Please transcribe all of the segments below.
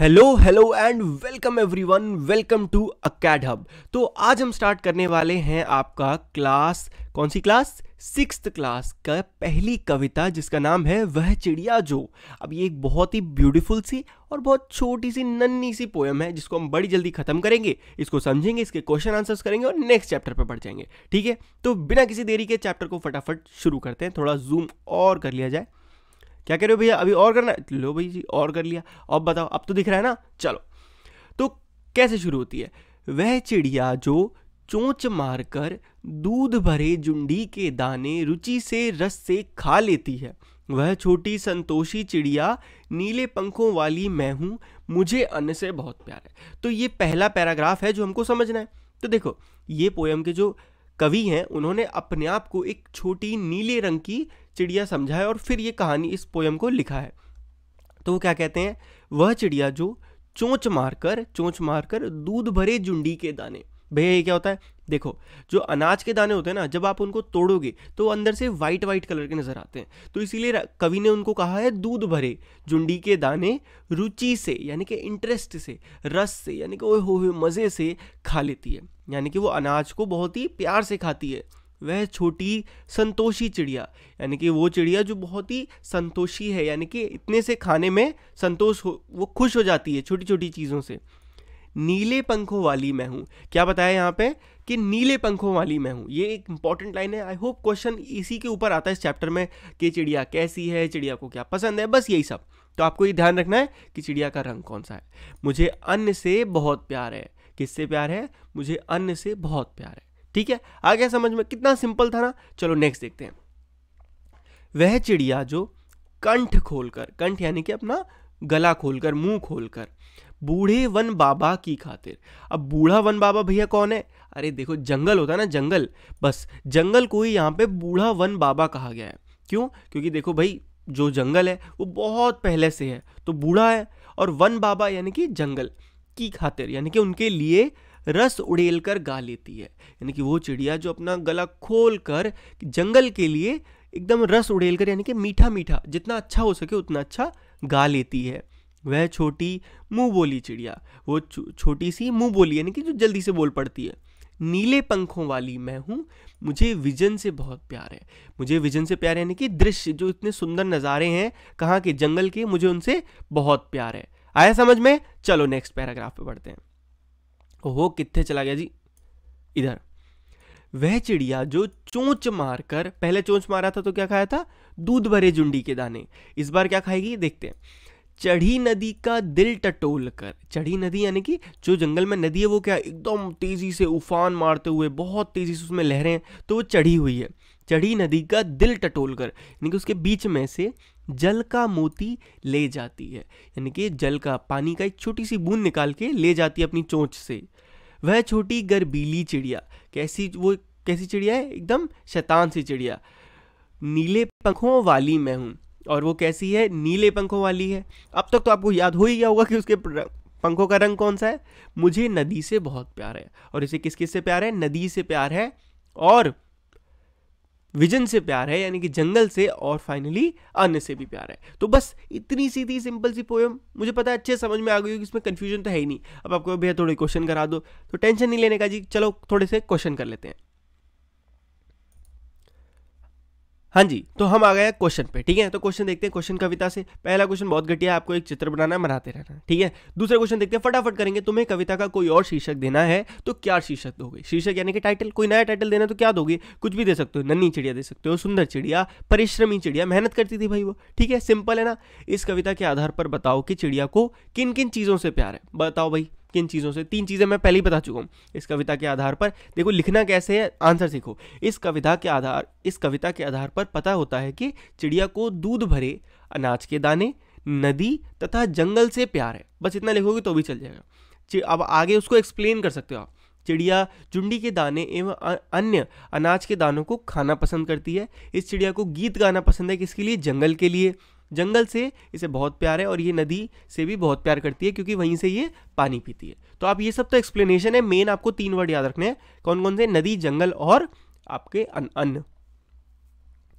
hello hello and welcome everyone welcome to Acad Hub तो आज हम स्टार्ट करने वाले हैं आपका क्लास कौन सी क्लास सिक्स क्लास का पहली कविता जिसका नाम है वह चिड़िया जो अब ये एक बहुत ही ब्यूटीफुल सी और बहुत छोटी सी नन्ही सी पोएम है जिसको हम बड़ी जल्दी खत्म करेंगे इसको समझेंगे इसके क्वेश्चन आंसर्स करेंगे और नेक्स्ट चैप्टर पर पढ़ जाएंगे ठीक है तो बिना किसी देरी के चैप्टर को फटाफट शुरू करते हैं थोड़ा जूम और कर लिया जाए क्या कह रहे हो भैया अभी और करना है लो भाई जी और कर लिया अब बताओ अब तो दिख रहा है ना चलो तो कैसे शुरू होती है वह चिड़िया जो चोंच मारकर दूध भरे जुंडी के दाने रुचि से रस से खा लेती है वह छोटी संतोषी चिड़िया नीले पंखों वाली मैं हूँ मुझे अन्न से बहुत प्यार है तो ये पहला पैराग्राफ है जो हमको समझना है तो देखो ये पोएम के जो कवि हैं उन्होंने अपने आप को एक छोटी नीले रंग की चिड़िया समझा है और फिर ये कहानी इस पोएम को लिखा है तो वो क्या कहते हैं वह चिड़िया जो चोंच मारकर चोंच मारकर दूध भरे जुंडी के दाने भैया ये क्या होता है देखो जो अनाज के दाने होते हैं ना जब आप उनको तोड़ोगे तो अंदर से वाइट वाइट कलर के नज़र आते हैं तो इसीलिए कवि ने उनको कहा है दूध भरे जुंडी के दाने रुचि से यानी कि इंटरेस्ट से रस से यानी कि वो हो मज़े से खा लेती है यानी कि वो अनाज को बहुत ही प्यार से खाती है वह छोटी संतोषी चिड़िया यानी कि वो चिड़िया जो बहुत ही संतोषी है यानी कि इतने से खाने में संतोष हो वो खुश हो जाती है छोटी छोटी चीज़ों से नीले पंखों वाली मैं हूँ क्या बताया यहाँ पे कि नीले पंखों वाली मैं हूँ ये एक इंपॉर्टेंट लाइन है आई होप क्वेश्चन इसी के ऊपर आता है इस चैप्टर में कि चिड़िया कैसी है चिड़िया को क्या पसंद है बस यही सब तो आपको ये ध्यान रखना है कि चिड़िया का रंग कौन सा है मुझे अन्न से बहुत प्यार है किससे प्यार है मुझे अन्न से बहुत प्यार है ठीक है आ गया समझ में कितना सिंपल था ना चलो नेक्स्ट देखते हैं वह चिड़िया जो कंठ खोलकर कंठ यानी कि अपना गला खोलकर मुंह खोलकर बूढ़े वन बाबा की खातिर अब बूढ़ा वन बाबा भैया कौन है अरे देखो जंगल होता है ना जंगल बस जंगल को ही यहाँ पे बूढ़ा वन बाबा कहा गया है क्यों क्योंकि देखो भाई जो जंगल है वो बहुत पहले से है तो बूढ़ा है और वन बाबा यानी कि जंगल की खातिर यानी कि उनके लिए रस उड़ेल कर गा लेती है यानी कि वो चिड़िया जो अपना गला खोल कर जंगल के लिए एकदम रस उड़ेल कर यानी कि मीठा मीठा जितना अच्छा हो सके उतना अच्छा गा लेती है वह छोटी मुँह बोली चिड़िया वो छोटी सी मुँह बोली यानी कि जो जल्दी से बोल पड़ती है नीले पंखों वाली मैं हूँ मुझे विजन से बहुत प्यार है मुझे विजन से प्यार यानी कि दृश्य जो इतने सुंदर नज़ारे हैं कहाँ के जंगल के मुझे उनसे बहुत प्यार है आया समझ में चलो नेक्स्ट पैराग्राफ पे पढ़ते हैं वो कितने चला गया जी इधर वह चिड़िया जो चोंच मारकर पहले चोंच मारा था तो क्या खाया था दूध भरे जुंडी के दाने इस बार क्या खाएगी देखते हैं चढ़ी नदी का दिल टटोल कर चढ़ी नदी यानी कि जो जंगल में नदी है वो क्या एकदम तेज़ी से उफान मारते हुए बहुत तेज़ी से उसमें लहरें तो वो चढ़ी हुई है चढ़ी नदी का दिल टटोल कर यानी कि उसके बीच में से जल का मोती ले जाती है यानी कि जल का पानी का एक छोटी सी बूंद निकाल के ले जाती है अपनी चोंच से वह छोटी गर्बीली चिड़िया कैसी वो कैसी चिड़िया है एकदम शैतान सी चिड़िया नीले पंखों वाली मैं हूँ और वो कैसी है नीले पंखों वाली है अब तक तो आपको याद हो ही गया होगा कि उसके पंखों का रंग कौन सा है मुझे नदी से बहुत प्यार है और इसे किस किस से प्यार है नदी से प्यार है और विजन से प्यार है यानी कि जंगल से और फाइनली अन्य से भी प्यार है तो बस इतनी सीधी सिंपल सी पोएम मुझे पता है अच्छे समझ में आ गई होगी इसमें कन्फ्यूजन तो है ही नहीं अब आपको भैया थोड़े क्वेश्चन करा दो तो टेंशन नहीं लेने का जी चलो थोड़े से क्वेश्चन कर लेते हैं हाँ जी तो हम आ गए क्वेश्चन पे ठीक है तो क्वेश्चन देखते हैं क्वेश्चन कविता से पहला क्वेश्चन बहुत घटिया आपको एक चित्र बनाना बनाते रहना ठीक है दूसरा क्वेश्चन देखते हैं फटाफट करेंगे तुम्हें कविता का कोई और शीर्षक देना है तो क्या शीर्षक दोगे शीर्षक यानी कि टाइटल कोई नया टाइटल देना तो क्या दोगे कुछ भी दे सकते हो नन्नी चिड़िया दे सकते हो सुंदर चिड़िया परिश्रमी चिड़िया मेहनत करती थी भाई वो ठीक है सिंपल है ना इस कविता के आधार पर बताओ कि चिड़िया को किन किन चीज़ों से प्यार है बताओ भाई किन चीज़ों से तीन चीज़ें मैं पहले ही बता चुका हूँ इस कविता के आधार पर देखो लिखना कैसे है आंसर सीखो इस कविता के आधार इस कविता के आधार पर पता होता है कि चिड़िया को दूध भरे अनाज के दाने नदी तथा जंगल से प्यार है बस इतना लिखोगे तो भी चल जाएगा अब आगे उसको एक्सप्लेन कर सकते हो आप चिड़िया चुंडी के दाने एवं अन्य अनाज के दानों को खाना पसंद करती है इस चिड़िया को गीत गाना पसंद है किसके लिए जंगल के लिए जंगल से इसे बहुत प्यार है और ये नदी से भी बहुत प्यार करती है क्योंकि वहीं से ये पानी पीती है तो आप ये सब तो एक्सप्लेनेशन है मेन आपको तीन वर्ड याद रखने हैं कौन कौन से नदी जंगल और आपके अन्न अन्न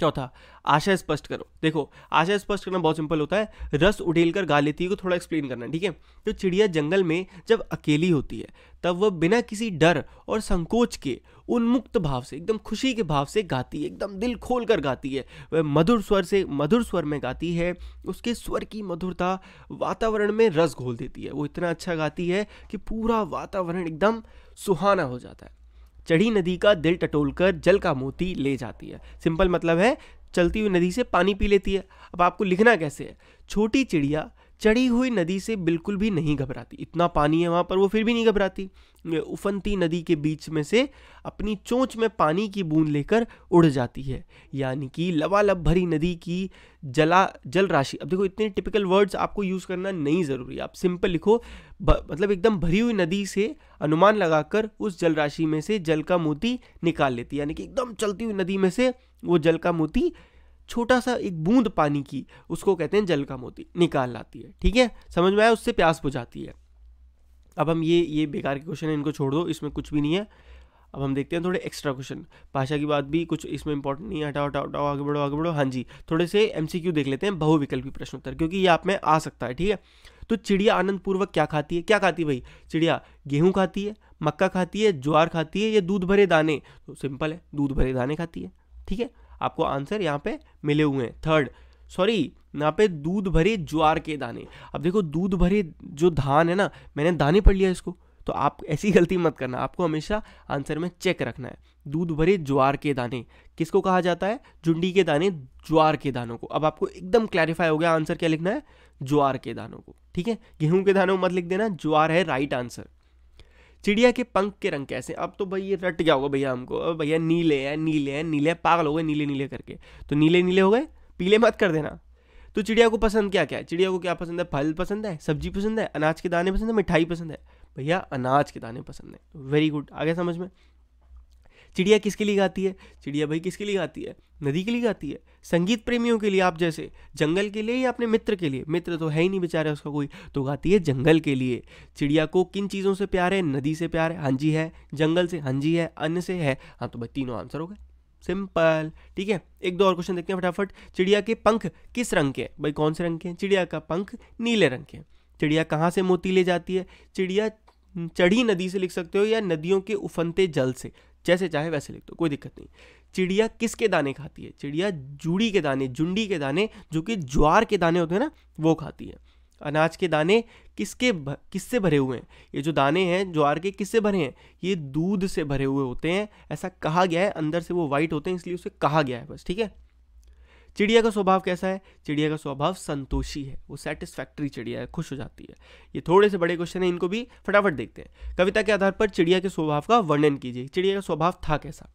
चौथा आशय स्पष्ट करो देखो आशय स्पष्ट करना बहुत सिंपल होता है रस उडेल कर गा लेती है को थोड़ा एक्सप्लेन करना ठीक है तो चिड़िया जंगल में जब अकेली होती है तब वह बिना किसी डर और संकोच के उन्मुक्त भाव से एकदम खुशी के भाव से गाती है एकदम दिल खोल कर गाती है वह मधुर स्वर से मधुर स्वर में गाती है उसके स्वर की मधुरता वातावरण में रस घोल देती है वो इतना अच्छा गाती है कि पूरा वातावरण एकदम सुहाना हो जाता है चढ़ी नदी का दिल टटोलकर जल का मोती ले जाती है सिंपल मतलब है चलती हुई नदी से पानी पी लेती है अब आपको लिखना कैसे है छोटी चिड़िया चढ़ी हुई नदी से बिल्कुल भी नहीं घबराती इतना पानी है वहाँ पर वो फिर भी नहीं घबराती उफनती नदी के बीच में से अपनी चोंच में पानी की बूंद लेकर उड़ जाती है यानी कि लबालब भरी नदी की जला जल राशि अब देखो इतने टिपिकल वर्ड्स आपको यूज़ करना नहीं ज़रूरी आप सिंपल लिखो ब, मतलब एकदम भरी हुई नदी से अनुमान लगाकर उस जल राशि में से जल का मोती निकाल लेती यानी कि एकदम चलती हुई नदी में से वो जल का मोती छोटा सा एक बूंद पानी की उसको कहते हैं जल का मोती निकाल लाती है ठीक है समझ में आया उससे प्यास बुझाती है अब हम ये ये बेकार के क्वेश्चन है इनको छोड़ दो इसमें कुछ भी नहीं है अब हम देखते हैं थोड़े एक्स्ट्रा क्वेश्चन भाषा की बात भी कुछ इसमें इंपॉर्टेंट नहीं है हटाओ हटाओ हटाओ आगे बढ़ो आगे बढ़ो हाँ जी थोड़े से एम देख लेते हैं बहुविकल्पी प्रश्नोत्तर क्योंकि ये आप में आ सकता है ठीक है तो चिड़िया आनंद पूर्वक क्या खाती है क्या खाती है भाई चिड़िया गेहूं खाती है मक्का खाती है ज्वार खाती है या दूध भरे दाने तो सिंपल है दूध भरे दाने खाती है ठीक है आपको आंसर यहाँ पे मिले हुए हैं थर्ड सॉरी यहाँ पे दूध भरे ज्वार के दाने अब देखो दूध भरे जो धान है ना मैंने दाने पढ़ लिया इसको तो आप ऐसी गलती मत करना आपको हमेशा आंसर में चेक रखना है दूध भरे ज्वार के दाने किसको कहा जाता है जुंडी के दाने ज्वार के दानों को अब आपको एकदम क्लैरिफाई हो गया आंसर क्या लिखना है ज्वार के दानों को ठीक है गेहूं के दानों मत लिख देना ज्वार है राइट आंसर चिड़िया के पंख के रंग कैसे अब तो भाई ये रट गया होगा भैया हमको अब भैया नीले हैं नीले हैं नीले है, पागल हो गए नीले नीले करके तो नीले नीले हो गए पीले मत कर देना तो चिड़िया को पसंद क्या क्या है चिड़िया को क्या पसंद है फल पसंद है सब्जी पसंद है अनाज के दाने पसंद है मिठाई पसंद है भैया अनाज के दाने पसंद है वेरी गुड आगे समझ में चिड़िया किसके लिए गाती है चिड़िया भाई किसके लिए गाती है नदी के लिए गाती है संगीत प्रेमियों के लिए आप जैसे जंगल के लिए या अपने मित्र के लिए मित्र तो है ही नहीं बेचारे उसका कोई तो गाती है जंगल के लिए चिड़िया को किन चीज़ों से प्यार है नदी से प्यार है हाँ जी है जंगल से हाँ जी है अन्य से है हाँ तो भाई तीनों आंसर हो गए सिंपल ठीक है एक दो और क्वेश्चन देखते हैं फटाफट चिड़िया के पंख किस रंग के हैं भाई कौन से रंग के हैं चिड़िया का पंख नीले रंग के हैं चिड़िया कहाँ से मोती ले जाती है चिड़िया चढ़ी नदी से लिख सकते हो या नदियों के उफनते जल से जैसे चाहे वैसे लिख दो कोई दिक्कत नहीं चिड़िया किसके दाने खाती है चिड़िया जूड़ी के दाने जुंडी के दाने जो कि ज्वार के दाने होते हैं ना वो खाती है अनाज के दाने किसके किससे भरे हुए हैं ये जो दाने हैं ज्वार के किससे भरे हैं ये दूध से भरे हुए होते हैं ऐसा कहा गया है अंदर से वो वाइट होते हैं इसलिए उसे कहा गया है बस ठीक है चिड़िया का स्वभाव कैसा है चिड़िया का स्वभाव संतोषी है वो सेटिस्फैक्ट्री चिड़िया है खुश हो जाती है ये थोड़े से बड़े क्वेश्चन है इनको भी फटाफट देखते हैं कविता के आधार पर चिड़िया के स्वभाव का वर्णन कीजिए चिड़िया का स्वभाव था कैसा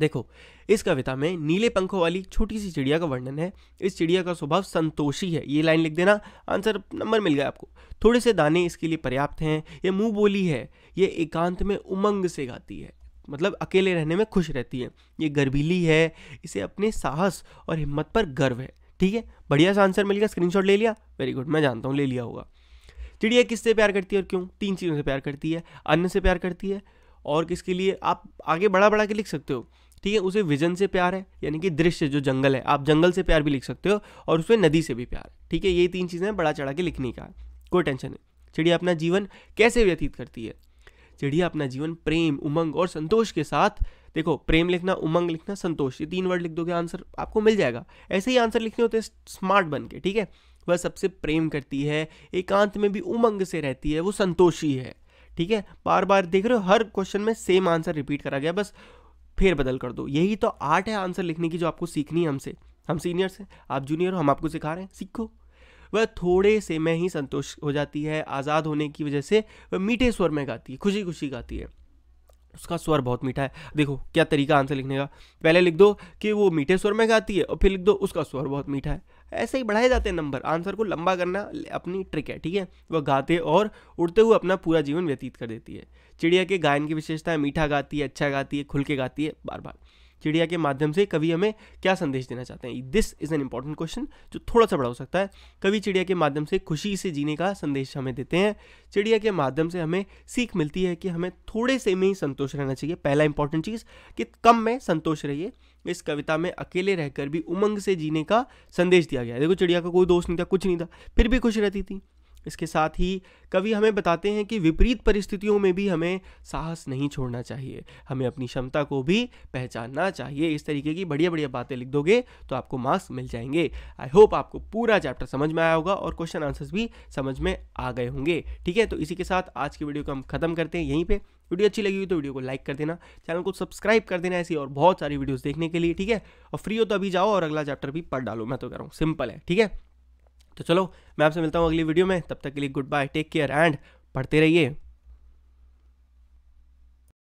देखो इस कविता में नीले पंखों वाली छोटी सी चिड़िया का वर्णन है इस चिड़िया का स्वभाव संतोषी है ये लाइन लिख देना आंसर नंबर मिल गया आपको थोड़े से दाने इसके लिए पर्याप्त हैं ये मुंह बोली है ये एकांत में उमंग से गाती है मतलब अकेले रहने में खुश रहती है ये गर्भीली है इसे अपने साहस और हिम्मत पर गर्व है ठीक है बढ़िया सा आंसर मिल गया स्क्रीनशॉट ले लिया वेरी गुड मैं जानता हूँ ले लिया होगा चिड़िया किससे प्यार करती है और क्यों तीन चीज़ों से प्यार करती है अन्न से प्यार करती है और किसके लिए आप आगे बड़ा बढ़ा के लिख सकते हो ठीक है उसे विजन से प्यार है यानी कि दृश्य जो जंगल है आप जंगल से प्यार भी लिख सकते हो और उसमें नदी से भी प्यार ठीक है ये तीन चीज़ें बड़ा चढ़ा के लिखने का कोई टेंशन नहीं चिड़िया अपना जीवन कैसे व्यतीत करती है चिड़िया अपना जीवन प्रेम उमंग और संतोष के साथ देखो प्रेम लिखना उमंग लिखना संतोष ये तीन वर्ड लिख दोगे आंसर आपको मिल जाएगा ऐसे ही आंसर लिखने होते हैं स्मार्ट बन के ठीक है वह सबसे प्रेम करती है एकांत में भी उमंग से रहती है वो संतोषी है ठीक है बार बार देख रहे हो हर क्वेश्चन में सेम आंसर रिपीट करा गया बस फिर बदल कर दो यही तो आर्ट है आंसर लिखने की जो आपको सीखनी है हमसे हम सीनियर्स हैं आप जूनियर हो हम आपको सिखा रहे हैं सीखो वह थोड़े से में ही संतोष हो जाती है आज़ाद होने की वजह से वह मीठे स्वर में गाती है खुशी खुशी गाती है उसका स्वर बहुत मीठा है देखो क्या तरीका आंसर लिखने का पहले लिख दो कि वो मीठे स्वर में गाती है और फिर लिख दो उसका स्वर बहुत मीठा है ऐसे ही बढ़ाए जाते हैं नंबर आंसर को लंबा करना अपनी ट्रिक है ठीक है वह गाते और उड़ते हुए अपना पूरा जीवन व्यतीत कर देती है चिड़िया के गायन की विशेषता है मीठा गाती है अच्छा गाती है खुल के गाती है बार बार चिड़िया के माध्यम से कवि हमें क्या संदेश देना चाहते हैं this is an important question जो थोड़ा सा बड़ा हो सकता है कवि चिड़िया के माध्यम से खुशी से जीने का संदेश हमें देते हैं चिड़िया के माध्यम से हमें सीख मिलती है कि हमें थोड़े से में ही संतोष रहना चाहिए पहला इंपॉर्टेंट चीज़ कि कम में संतोष रहिए इस कविता में अकेले रहकर भी उमंग से जीने का संदेश दिया गया देखो चिड़िया का कोई दोस्त नहीं था कुछ नहीं था फिर भी खुश रहती थी इसके साथ ही कवि हमें बताते हैं कि विपरीत परिस्थितियों में भी हमें साहस नहीं छोड़ना चाहिए हमें अपनी क्षमता को भी पहचानना चाहिए इस तरीके की बढ़िया बढ़िया बातें लिख दोगे तो आपको मार्क्स मिल जाएंगे आई होप आपको पूरा चैप्टर समझ में आया होगा और क्वेश्चन आंसर्स भी समझ में आ गए होंगे ठीक है तो इसी के साथ आज की वीडियो को हम खत्म करते हैं यहीं पर वीडियो अच्छी लगी हुई तो वीडियो को लाइक कर देना चैनल को सब्सक्राइब कर देना ऐसी और बहुत सारी वीडियोज़ देखने के लिए ठीक है और फ्री हो तो अभी जाओ और अगला चैप्टर भी पढ़ डालो मैं तो कह रहा हूँ सिंपल है ठीक है तो चलो मैं आपसे मिलता हूँ अगली वीडियो में तब तक के लिए good bye take care and पढ़ते रहिए